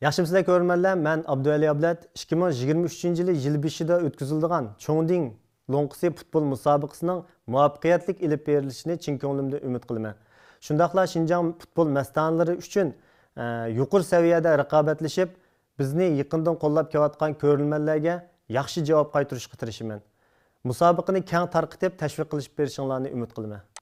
yaxshimizlar ko'rmanlar man abduali ablat ikki ming yigirma uchinchi yili yil o'tkazilgan chongding lo'nqisi futbol musobaqasining muvaffaqiyatli ilib berilishini chin ko'nglimda umid qilaman shundoqla shinjang futbol mastanalari uchun e, yuqori saviyada raqobatlashib bizni yaqindan qo'llab kelayotgan ko'rinmalarga yaxshi javob qaytarishga tirishaman musobaqani kang tarqitib tashviq qilib berishinglarni umid qilaman